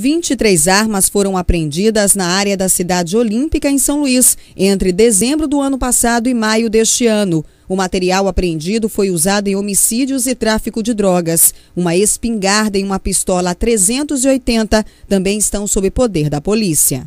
23 armas foram apreendidas na área da cidade olímpica em São Luís entre dezembro do ano passado e maio deste ano. O material apreendido foi usado em homicídios e tráfico de drogas. Uma espingarda e uma pistola 380 também estão sob poder da polícia.